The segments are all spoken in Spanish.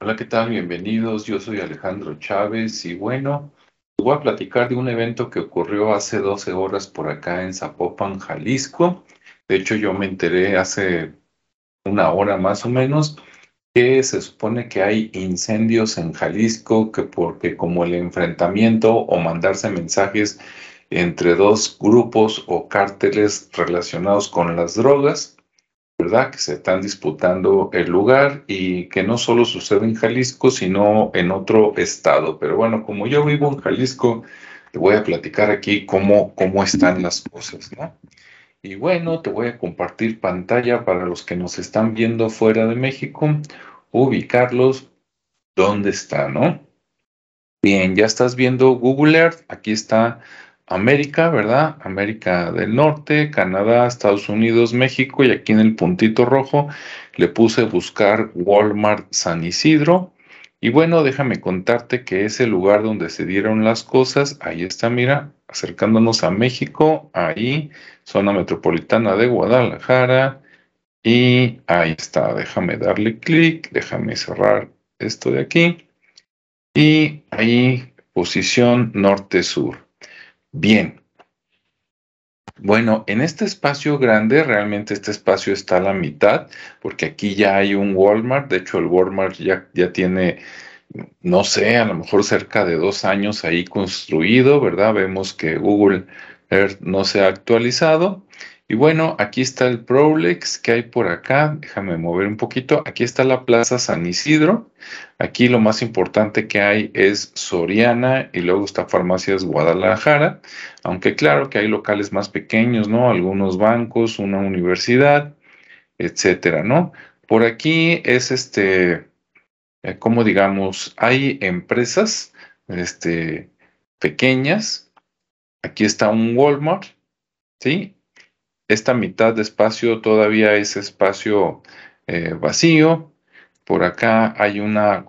Hola, ¿qué tal? Bienvenidos. Yo soy Alejandro Chávez y bueno, voy a platicar de un evento que ocurrió hace 12 horas por acá en Zapopan, Jalisco. De hecho, yo me enteré hace una hora más o menos que se supone que hay incendios en Jalisco, que porque como el enfrentamiento o mandarse mensajes entre dos grupos o cárteles relacionados con las drogas, ¿verdad? Que se están disputando el lugar y que no solo sucede en Jalisco, sino en otro estado. Pero bueno, como yo vivo en Jalisco, te voy a platicar aquí cómo, cómo están las cosas, ¿no? Y bueno, te voy a compartir pantalla para los que nos están viendo fuera de México, ubicarlos dónde está, ¿no? Bien, ya estás viendo Google Earth, aquí está América, ¿verdad? América del Norte, Canadá, Estados Unidos, México y aquí en el puntito rojo le puse buscar Walmart San Isidro. Y bueno, déjame contarte que ese lugar donde se dieron las cosas, ahí está, mira, acercándonos a México, ahí, zona metropolitana de Guadalajara. Y ahí está, déjame darle clic, déjame cerrar esto de aquí. Y ahí, posición norte-sur. Bien. Bueno, en este espacio grande, realmente este espacio está a la mitad, porque aquí ya hay un Walmart, de hecho el Walmart ya, ya tiene, no sé, a lo mejor cerca de dos años ahí construido, ¿verdad? Vemos que Google Earth no se ha actualizado, y bueno, aquí está el Prolex que hay por acá. Déjame mover un poquito. Aquí está la Plaza San Isidro. Aquí lo más importante que hay es Soriana y luego está Farmacias Guadalajara. Aunque claro que hay locales más pequeños, ¿no? Algunos bancos, una universidad, etcétera, ¿no? Por aquí es este, eh, como digamos, hay empresas este, pequeñas. Aquí está un Walmart, ¿sí? esta mitad de espacio todavía es espacio eh, vacío. Por acá hay una,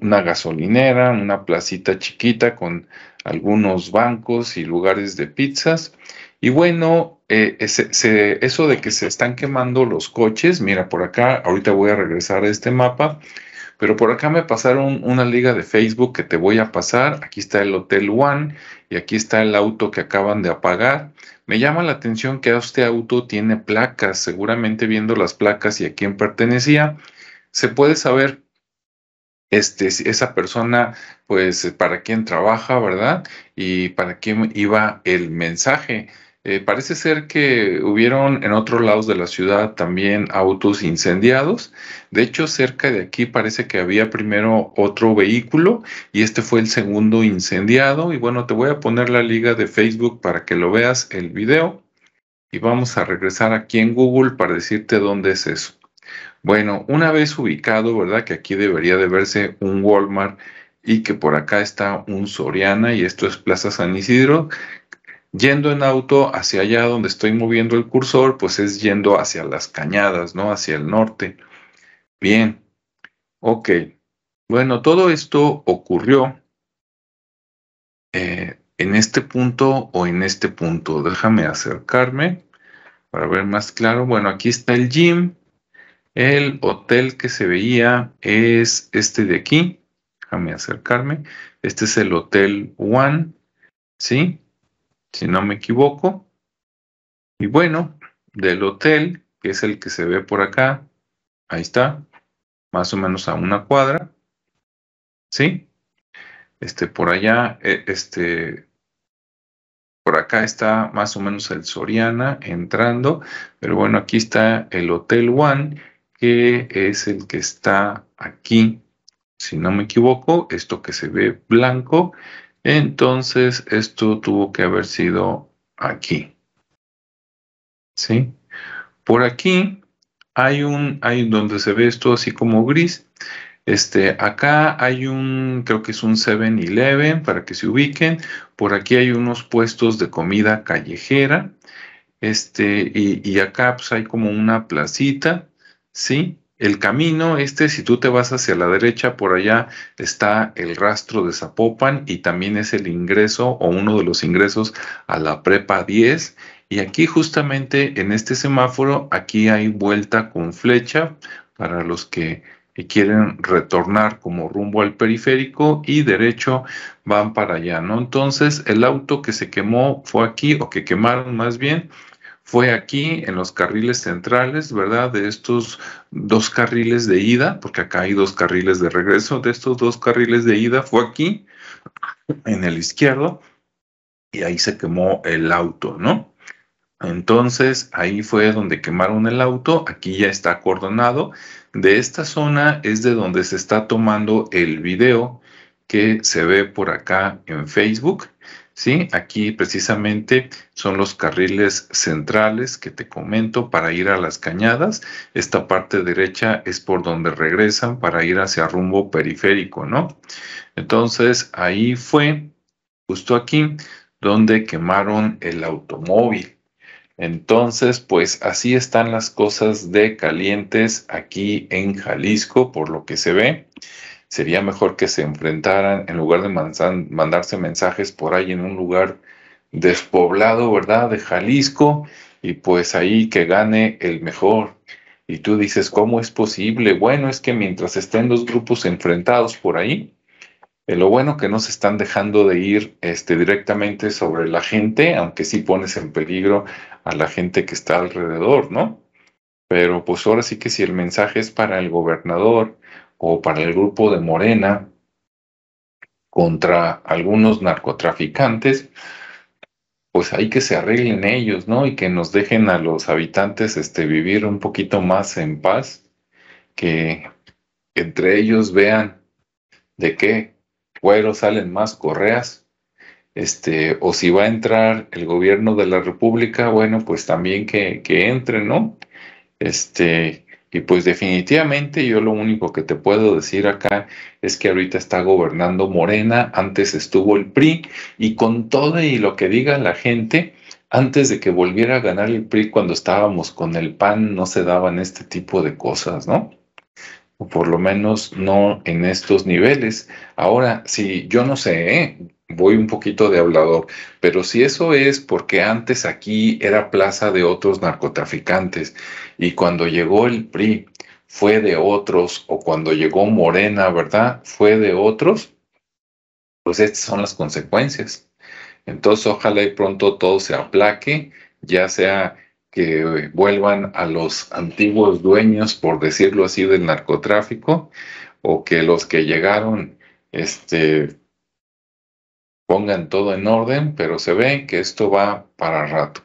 gasolinera, una placita chiquita con algunos bancos y lugares de pizzas. Y bueno, eh, eso de que se están quemando los coches, mira por acá, ahorita voy a regresar a este mapa. Pero por acá me pasaron una liga de Facebook que te voy a pasar. Aquí está el Hotel One y aquí está el auto que acaban de apagar. Me llama la atención que este auto tiene placas. Seguramente viendo las placas y a quién pertenecía, se puede saber este, esa persona, pues eh, para quién trabaja, ¿verdad? Y para quién iba el mensaje. Eh, parece ser que hubieron en otros lados de la ciudad también autos incendiados. De hecho, cerca de aquí parece que había primero otro vehículo y este fue el segundo incendiado. Y bueno, te voy a poner la liga de Facebook para que lo veas el video. Y vamos a regresar aquí en Google para decirte dónde es eso. Bueno, una vez ubicado, ¿verdad? Que aquí debería de verse un Walmart y que por acá está un Soriana y esto es Plaza San Isidro, Yendo en auto hacia allá donde estoy moviendo el cursor, pues es yendo hacia las cañadas, ¿no? Hacia el norte. Bien. Ok. Bueno, todo esto ocurrió eh, en este punto o en este punto. Déjame acercarme para ver más claro. Bueno, aquí está el gym. El hotel que se veía es este de aquí. Déjame acercarme. Este es el Hotel One. ¿Sí? si no me equivoco. Y bueno, del hotel, que es el que se ve por acá, ahí está, más o menos a una cuadra, ¿sí? Este, por allá, eh, este, por acá está más o menos el Soriana entrando, pero bueno, aquí está el Hotel One, que es el que está aquí, si no me equivoco, esto que se ve blanco entonces, esto tuvo que haber sido aquí. ¿Sí? Por aquí hay un, hay donde se ve esto así como gris. Este, acá hay un, creo que es un 7-Eleven para que se ubiquen. Por aquí hay unos puestos de comida callejera. Este, y, y acá pues hay como una placita, ¿sí? el camino, este, si tú te vas hacia la derecha, por allá está el rastro de Zapopan y también es el ingreso o uno de los ingresos a la prepa 10. Y aquí justamente en este semáforo, aquí hay vuelta con flecha para los que quieren retornar como rumbo al periférico y derecho van para allá, ¿no? Entonces el auto que se quemó fue aquí o que quemaron más bien fue aquí en los carriles centrales, ¿verdad? De estos dos carriles de ida, porque acá hay dos carriles de regreso, de estos dos carriles de ida fue aquí, en el izquierdo, y ahí se quemó el auto, ¿no? Entonces ahí fue donde quemaron el auto, aquí ya está acordonado. De esta zona es de donde se está tomando el video que se ve por acá en Facebook ¿sí? Aquí precisamente son los carriles centrales que te comento para ir a las cañadas. Esta parte derecha es por donde regresan para ir hacia rumbo periférico, ¿no? Entonces ahí fue, justo aquí, donde quemaron el automóvil. Entonces, pues así están las cosas de calientes aquí en Jalisco, por lo que se ve. Sería mejor que se enfrentaran en lugar de mandarse mensajes por ahí en un lugar despoblado, ¿verdad? De Jalisco, y pues ahí que gane el mejor. Y tú dices, ¿cómo es posible? Bueno, es que mientras estén los grupos enfrentados por ahí, eh, lo bueno que no se están dejando de ir este, directamente sobre la gente, aunque sí pones en peligro a la gente que está alrededor, ¿no? Pero pues ahora sí que si el mensaje es para el gobernador o para el grupo de Morena contra algunos narcotraficantes, pues hay que se arreglen ellos, ¿no? Y que nos dejen a los habitantes este, vivir un poquito más en paz, que entre ellos vean de qué cuero salen más correas, este, o si va a entrar el gobierno de la República, bueno, pues también que, que entre, ¿no? Este, y pues definitivamente yo lo único que te puedo decir acá es que ahorita está gobernando Morena, antes estuvo el PRI y con todo y lo que diga la gente, antes de que volviera a ganar el PRI cuando estábamos con el PAN no se daban este tipo de cosas, ¿no? O por lo menos no en estos niveles. Ahora, si yo no sé, ¿eh? voy un poquito de hablador, pero si eso es porque antes aquí era plaza de otros narcotraficantes y cuando llegó el PRI fue de otros o cuando llegó Morena, ¿verdad? Fue de otros, pues estas son las consecuencias. Entonces ojalá y pronto todo se aplaque, ya sea que vuelvan a los antiguos dueños, por decirlo así, del narcotráfico, o que los que llegaron, este, pongan todo en orden, pero se ve que esto va para rato.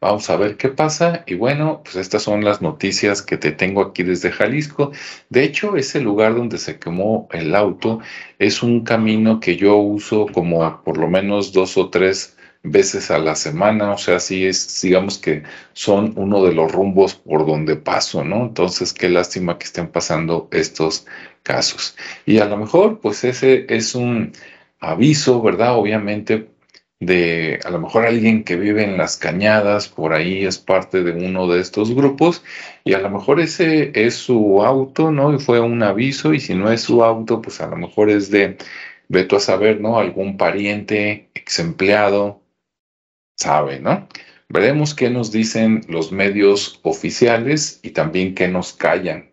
Vamos a ver qué pasa y bueno, pues estas son las noticias que te tengo aquí desde Jalisco. De hecho, ese lugar donde se quemó el auto es un camino que yo uso como por lo menos dos o tres veces a la semana, o sea, sí es, digamos que son uno de los rumbos por donde paso, ¿no? Entonces, qué lástima que estén pasando estos casos. Y a lo mejor, pues ese es un aviso, ¿verdad? Obviamente de a lo mejor alguien que vive en las cañadas, por ahí es parte de uno de estos grupos y a lo mejor ese es su auto, ¿no? Y fue un aviso y si no es su auto, pues a lo mejor es de, veto a saber, ¿no? Algún pariente, exempleado, sabe, ¿no? Veremos qué nos dicen los medios oficiales y también qué nos callan,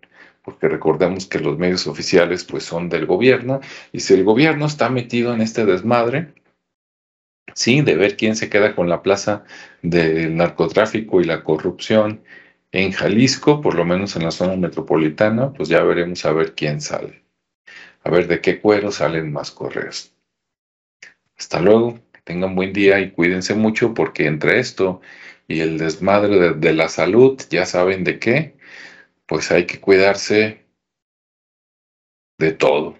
porque recordemos que los medios oficiales pues son del gobierno, y si el gobierno está metido en este desmadre, sí, de ver quién se queda con la plaza del narcotráfico y la corrupción en Jalisco, por lo menos en la zona metropolitana, pues ya veremos a ver quién sale. A ver de qué cuero salen más correos. Hasta luego, que tengan buen día y cuídense mucho porque entre esto y el desmadre de la salud, ya saben de qué, pues hay que cuidarse de todo,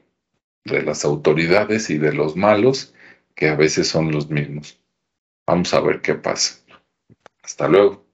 de las autoridades y de los malos, que a veces son los mismos. Vamos a ver qué pasa. Hasta luego.